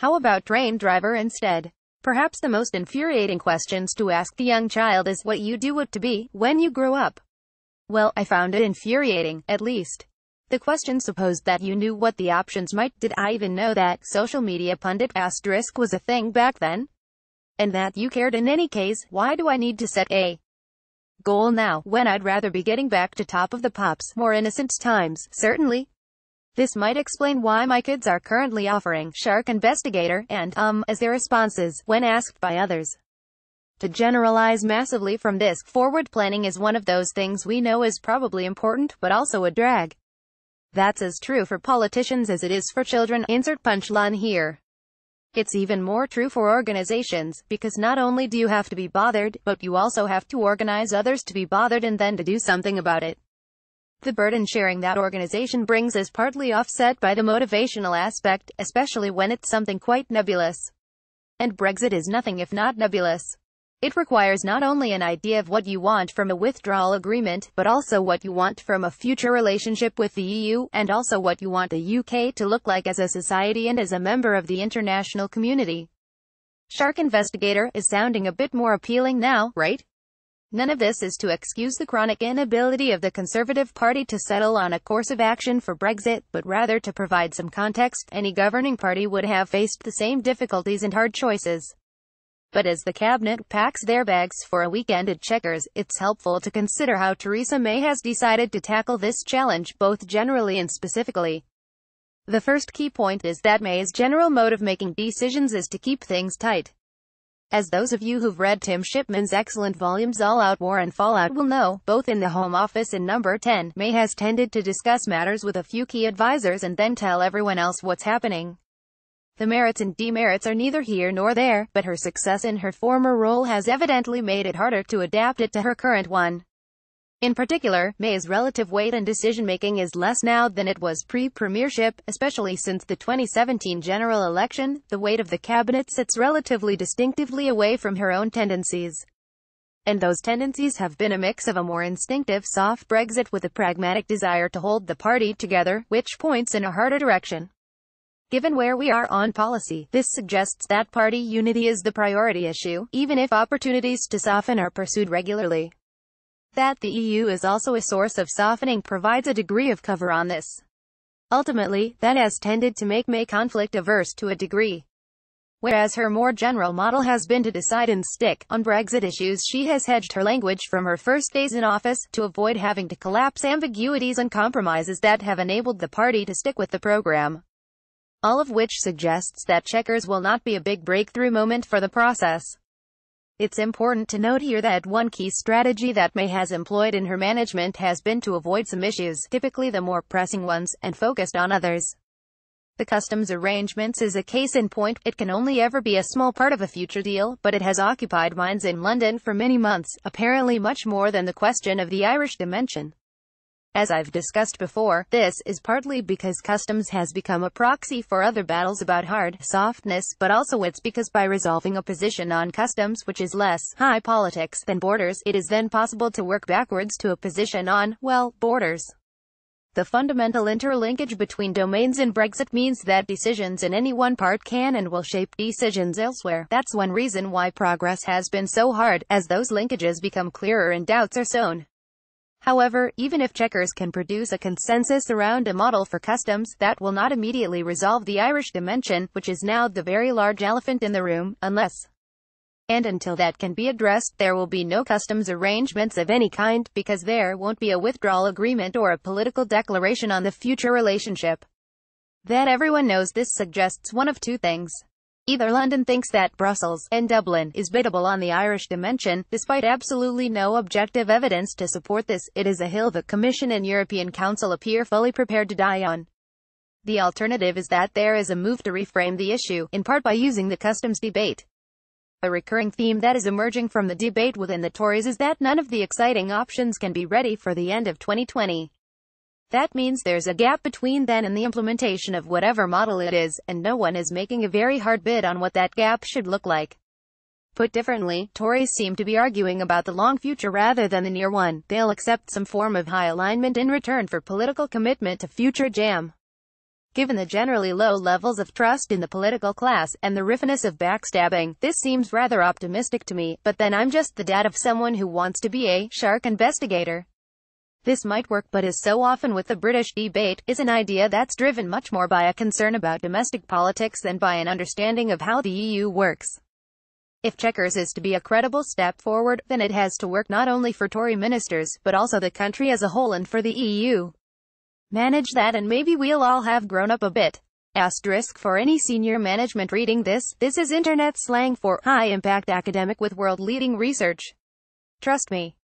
How about train driver instead? Perhaps the most infuriating questions to ask the young child is what you do want to be when you grow up. Well, I found it infuriating, at least. The question supposed that you knew what the options might. Did I even know that social media pundit asterisk was a thing back then? And that you cared in any case, why do I need to set a goal now, when I'd rather be getting back to top of the pops, more innocent times, certainly. This might explain why my kids are currently offering Shark Investigator and um as their responses when asked by others. To generalize massively from this, forward planning is one of those things we know is probably important, but also a drag. That's as true for politicians as it is for children, insert punchline here. It's even more true for organizations, because not only do you have to be bothered, but you also have to organize others to be bothered and then to do something about it. The burden sharing that organization brings is partly offset by the motivational aspect, especially when it's something quite nebulous. And Brexit is nothing if not nebulous. It requires not only an idea of what you want from a withdrawal agreement, but also what you want from a future relationship with the EU, and also what you want the UK to look like as a society and as a member of the international community. Shark Investigator is sounding a bit more appealing now, right? None of this is to excuse the chronic inability of the Conservative Party to settle on a course of action for Brexit, but rather to provide some context, any governing party would have faced the same difficulties and hard choices. But as the cabinet packs their bags for a weekend at checkers, it's helpful to consider how Theresa May has decided to tackle this challenge both generally and specifically. The first key point is that May's general mode of making decisions is to keep things tight. As those of you who've read Tim Shipman's excellent volumes All Out War and Fallout will know, both in the Home Office and Number 10, May has tended to discuss matters with a few key advisors and then tell everyone else what's happening. The merits and demerits are neither here nor there, but her success in her former role has evidently made it harder to adapt it to her current one. In particular, May's relative weight and decision-making is less now than it was pre-premiership, especially since the 2017 general election, the weight of the cabinet sits relatively distinctively away from her own tendencies. And those tendencies have been a mix of a more instinctive soft Brexit with a pragmatic desire to hold the party together, which points in a harder direction. Given where we are on policy, this suggests that party unity is the priority issue, even if opportunities to soften are pursued regularly. That the EU is also a source of softening provides a degree of cover on this. Ultimately, that has tended to make May conflict averse to a degree. Whereas her more general model has been to decide and stick on Brexit issues, she has hedged her language from her first days in office to avoid having to collapse ambiguities and compromises that have enabled the party to stick with the program. All of which suggests that checkers will not be a big breakthrough moment for the process. It's important to note here that one key strategy that May has employed in her management has been to avoid some issues, typically the more pressing ones, and focused on others. The customs arrangements is a case in point, it can only ever be a small part of a future deal, but it has occupied minds in London for many months, apparently much more than the question of the Irish dimension. As I've discussed before, this is partly because customs has become a proxy for other battles about hard softness, but also it's because by resolving a position on customs which is less high politics than borders, it is then possible to work backwards to a position on, well, borders. The fundamental interlinkage between domains in Brexit means that decisions in any one part can and will shape decisions elsewhere. That's one reason why progress has been so hard, as those linkages become clearer and doubts are sown. However, even if checkers can produce a consensus around a model for customs, that will not immediately resolve the Irish dimension, which is now the very large elephant in the room, unless and until that can be addressed there will be no customs arrangements of any kind, because there won't be a withdrawal agreement or a political declaration on the future relationship. That everyone knows this suggests one of two things. Either London thinks that Brussels and Dublin is biddable on the Irish dimension, despite absolutely no objective evidence to support this, it is a hill the Commission and European Council appear fully prepared to die on. The alternative is that there is a move to reframe the issue, in part by using the customs debate. A recurring theme that is emerging from the debate within the Tories is that none of the exciting options can be ready for the end of 2020. That means there's a gap between then and the implementation of whatever model it is, and no one is making a very hard bid on what that gap should look like. Put differently, Tories seem to be arguing about the long future rather than the near one. They'll accept some form of high alignment in return for political commitment to future jam. Given the generally low levels of trust in the political class and the riffness of backstabbing, this seems rather optimistic to me, but then I'm just the dad of someone who wants to be a shark investigator. This might work but as so often with the British debate, is an idea that's driven much more by a concern about domestic politics than by an understanding of how the EU works. If checkers is to be a credible step forward, then it has to work not only for Tory ministers, but also the country as a whole and for the EU. Manage that and maybe we'll all have grown up a bit. Asterisk for any senior management reading this, this is internet slang for high-impact academic with world-leading research. Trust me.